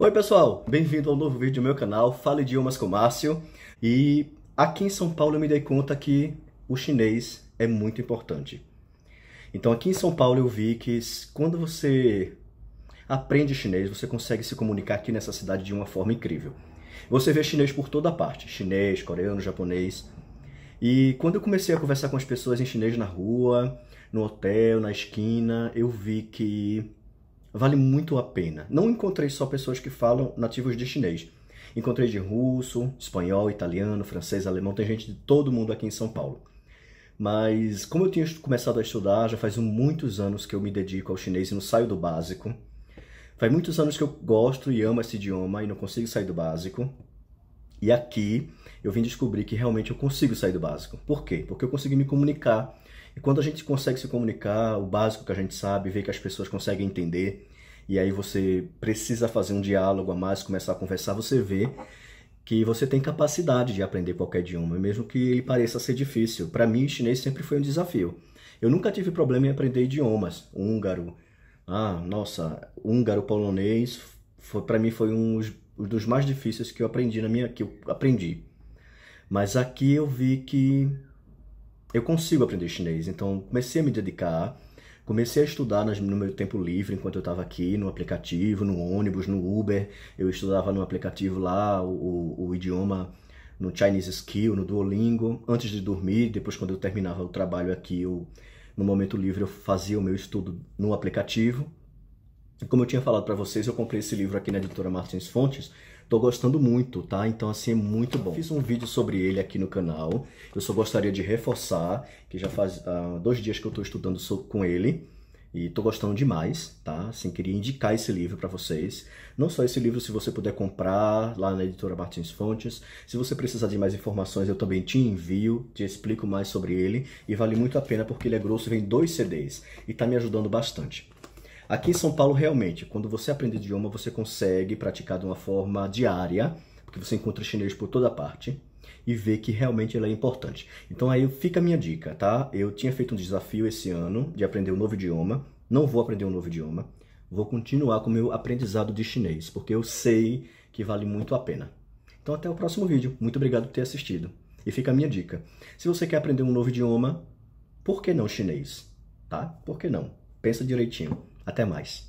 Oi pessoal, bem-vindo ao novo vídeo do meu canal, Fala Idiomas com Márcio. E aqui em São Paulo eu me dei conta que o chinês é muito importante. Então aqui em São Paulo eu vi que quando você aprende chinês, você consegue se comunicar aqui nessa cidade de uma forma incrível. Você vê chinês por toda parte, chinês, coreano, japonês. E quando eu comecei a conversar com as pessoas em chinês na rua, no hotel, na esquina, eu vi que Vale muito a pena. Não encontrei só pessoas que falam nativos de chinês. Encontrei de russo, espanhol, italiano, francês, alemão, tem gente de todo mundo aqui em São Paulo. Mas como eu tinha começado a estudar, já faz muitos anos que eu me dedico ao chinês e não saio do básico. Faz muitos anos que eu gosto e amo esse idioma e não consigo sair do básico. E aqui eu vim descobrir que realmente eu consigo sair do básico. Por quê? Porque eu consegui me comunicar e quando a gente consegue se comunicar, o básico que a gente sabe, ver que as pessoas conseguem entender, e aí você precisa fazer um diálogo a mais, começar a conversar, você vê que você tem capacidade de aprender qualquer idioma, mesmo que ele pareça ser difícil. Para mim, chinês sempre foi um desafio. Eu nunca tive problema em aprender idiomas, húngaro. Ah, nossa, húngaro, polonês, foi para mim foi um dos mais difíceis que eu aprendi na minha que eu aprendi. Mas aqui eu vi que eu consigo aprender chinês. Então, comecei a me dedicar, comecei a estudar no meu tempo livre, enquanto eu estava aqui, no aplicativo, no ônibus, no Uber. Eu estudava no aplicativo lá o, o, o idioma no Chinese Skill, no Duolingo, antes de dormir, depois quando eu terminava o trabalho aqui, eu, no momento livre eu fazia o meu estudo no aplicativo. Como eu tinha falado para vocês, eu comprei esse livro aqui na editora Martins Fontes. Tô gostando muito, tá? Então, assim, é muito bom. Fiz um vídeo sobre ele aqui no canal. Eu só gostaria de reforçar que já faz ah, dois dias que eu tô estudando com ele. E tô gostando demais, tá? Assim, queria indicar esse livro para vocês. Não só esse livro, se você puder comprar lá na editora Martins Fontes. Se você precisar de mais informações, eu também te envio, te explico mais sobre ele. E vale muito a pena porque ele é grosso, vem dois CDs e tá me ajudando bastante. Aqui em São Paulo, realmente, quando você aprende idioma, você consegue praticar de uma forma diária, porque você encontra chinês por toda parte e vê que realmente ela é importante. Então aí fica a minha dica, tá? Eu tinha feito um desafio esse ano de aprender um novo idioma, não vou aprender um novo idioma, vou continuar com o meu aprendizado de chinês, porque eu sei que vale muito a pena. Então até o próximo vídeo. Muito obrigado por ter assistido. E fica a minha dica. Se você quer aprender um novo idioma, por que não chinês? Tá? Por que não? Pensa direitinho. Até mais.